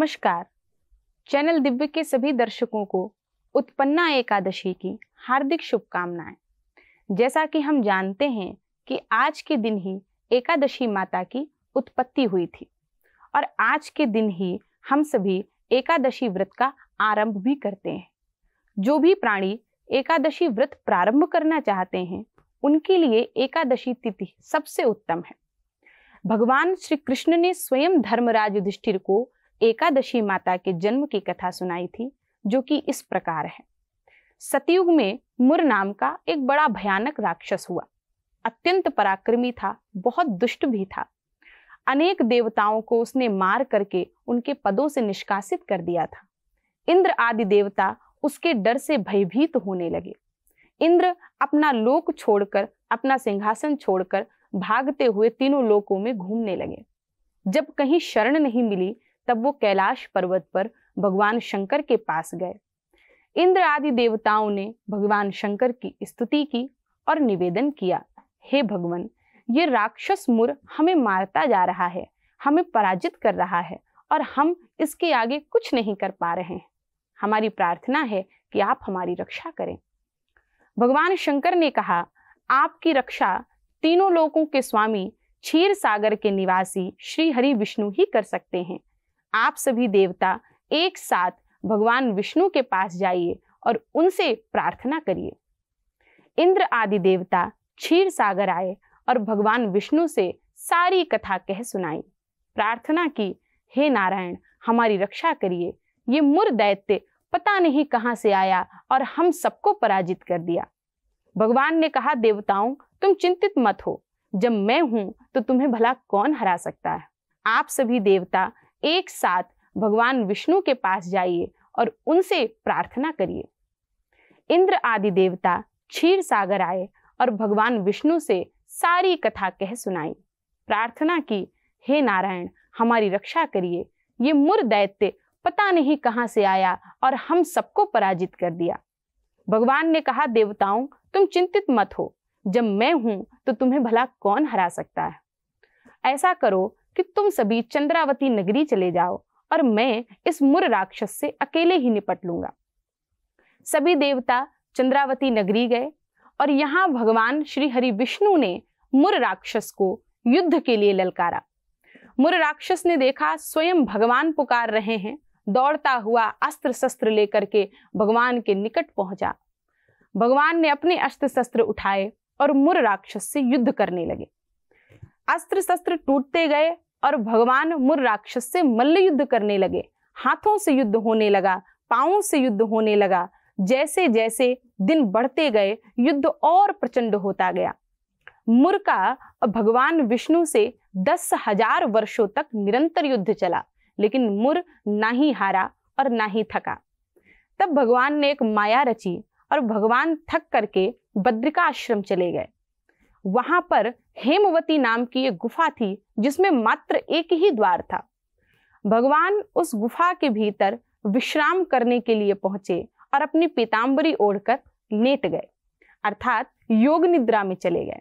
नमस्कार चैनल दिव्य के सभी दर्शकों को उत्पन्ना एकादशी की हार्दिक शुभकामनाएं जैसा कि हम जानते हैं कि आज के दिन ही एकादशी माता की उत्पत्ति हुई थी और आज के दिन ही हम सभी एकादशी व्रत का आरंभ भी करते हैं जो भी प्राणी एकादशी व्रत प्रारंभ करना चाहते हैं उनके लिए एकादशी तिथि सबसे उत्तम है भगवान श्री कृष्ण ने स्वयं धर्मराज युधिष्ठिर को एकादशी माता के जन्म की कथा सुनाई थी जो कि इस प्रकार है सतयुग में मुर नाम का एक बड़ा भयानक राक्षस हुआ अत्यंत पराक्रमी था बहुत दुष्ट भी था अनेक देवताओं को उसने मार करके उनके पदों से निष्कासित कर दिया था इंद्र आदि देवता उसके डर से भयभीत होने लगे इंद्र अपना लोक छोड़कर अपना सिंहासन छोड़कर भागते हुए तीनों लोकों में घूमने लगे जब कहीं शरण नहीं मिली तब वो कैलाश पर्वत पर भगवान शंकर के पास गए इंद्र आदि देवताओं ने भगवान शंकर की स्तुति की और निवेदन किया हे भगवान ये राक्षस मुर हमें मारता जा रहा है हमें पराजित कर रहा है और हम इसके आगे कुछ नहीं कर पा रहे हैं हमारी प्रार्थना है कि आप हमारी रक्षा करें भगवान शंकर ने कहा आपकी रक्षा तीनों लोकों के स्वामी क्षीर सागर के निवासी श्री हरि विष्णु ही कर सकते हैं आप सभी देवता एक साथ भगवान विष्णु के पास जाइए और उनसे प्रार्थना करिए इंद्र आदि देवता क्षीर सागर आए और भगवान विष्णु से सारी कथा कह सुनाई प्रार्थना की हे नारायण हमारी रक्षा करिए ये मुर दैत्य पता नहीं कहाँ से आया और हम सबको पराजित कर दिया भगवान ने कहा देवताओं तुम चिंतित मत हो जब मैं हूं तो तुम्हें भला कौन हरा सकता है आप सभी देवता एक साथ भगवान विष्णु के पास जाइए और उनसे प्रार्थना करिए इंद्र आदि देवता क्षीर सागर आए और भगवान विष्णु से सारी कथा कह सुनाई प्रार्थना की हे नारायण हमारी रक्षा करिए ये मुर दैत्य पता नहीं कहाँ से आया और हम सबको पराजित कर दिया भगवान ने कहा देवताओं तुम चिंतित मत हो जब मैं हूं तो तुम्हें भला कौन हरा सकता है ऐसा करो कि तुम सभी चंद्रावती नगरी चले जाओ और मैं इस मुर राक्षस से अकेले ही निपट लूंगा सभी देवता चंद्रावती नगरी गए और यहां भगवान श्री हरि विष्णु ने मुर राक्षस को युद्ध के लिए ललकारा मुर राक्षस ने देखा स्वयं भगवान पुकार रहे हैं दौड़ता हुआ अस्त्र शस्त्र लेकर के भगवान के निकट पहुंचा भगवान ने अपने अस्त्र शस्त्र उठाए और मुर राक्षस से युद्ध करने लगे अस्त्र शस्त्र टूटते गए और भगवान मुर राक्षस से मल्ल युद्ध करने लगे हाथों से युद्ध होने लगा पाओ से युद्ध होने लगा जैसे जैसे दिन बढ़ते गए युद्ध और प्रचंड होता गया मुर का भगवान विष्णु से दस हजार वर्षों तक निरंतर युद्ध चला लेकिन मुर ना ही हारा और ना ही थका तब भगवान ने एक माया रची और भगवान थक करके बद्रिका आश्रम चले गए वहां पर हेमवती नाम की एक गुफा थी जिसमें मात्र एक ही द्वार था भगवान उस गुफा के भीतर विश्राम करने के लिए पहुंचे और अपनी पीताम्बरी ओढ़कर लेट गए अर्थात योग निद्रा में चले गए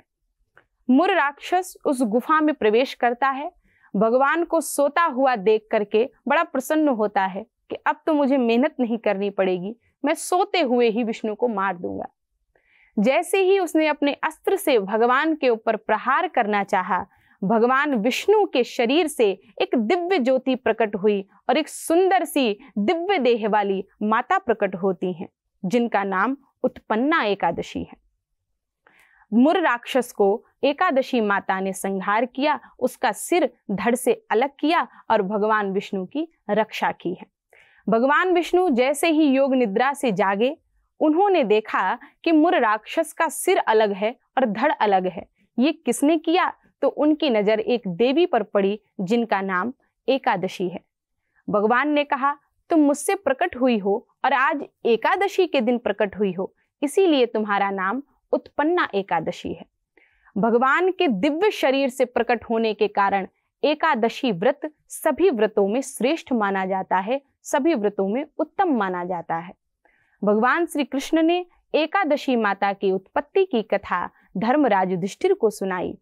मुर राक्षस उस गुफा में प्रवेश करता है भगवान को सोता हुआ देख करके बड़ा प्रसन्न होता है कि अब तो मुझे मेहनत नहीं करनी पड़ेगी मैं सोते हुए ही विष्णु को मार दूंगा जैसे ही उसने अपने अस्त्र से भगवान के ऊपर प्रहार करना चाहा, भगवान विष्णु के शरीर से एक दिव्य ज्योति प्रकट हुई और एक सुंदर सी दिव्य देह वाली माता प्रकट होती हैं जिनका नाम उत्पन्ना एकादशी है मुर राक्षस को एकादशी माता ने संहार किया उसका सिर धड़ से अलग किया और भगवान विष्णु की रक्षा की है भगवान विष्णु जैसे ही योग निद्रा से जागे उन्होंने देखा कि मुर राक्षस का सिर अलग है और धड़ अलग है ये किसने किया तो उनकी नजर एक देवी पर पड़ी जिनका नाम एकादशी है भगवान ने कहा तुम मुझसे प्रकट हुई हो और आज एकादशी के दिन प्रकट हुई हो इसीलिए तुम्हारा नाम उत्पन्ना एकादशी है भगवान के दिव्य शरीर से प्रकट होने के कारण एकादशी व्रत सभी व्रतों में श्रेष्ठ माना जाता है सभी व्रतों में उत्तम माना जाता है भगवान श्री कृष्ण ने एकादशी माता की उत्पत्ति की कथा धर्मराज युधिष्ठिर को सुनाई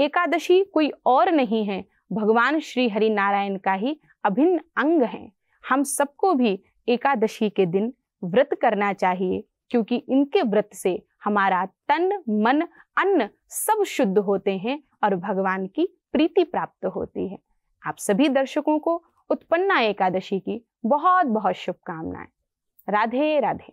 एकादशी कोई और नहीं है भगवान श्री हरि नारायण का ही अभिन्न अंग है हम सबको भी एकादशी के दिन व्रत करना चाहिए क्योंकि इनके व्रत से हमारा तन मन अन्न सब शुद्ध होते हैं और भगवान की प्रीति प्राप्त होती है आप सभी दर्शकों को उत्पन्ना एकादशी की बहुत बहुत शुभकामनाएं राधे राधे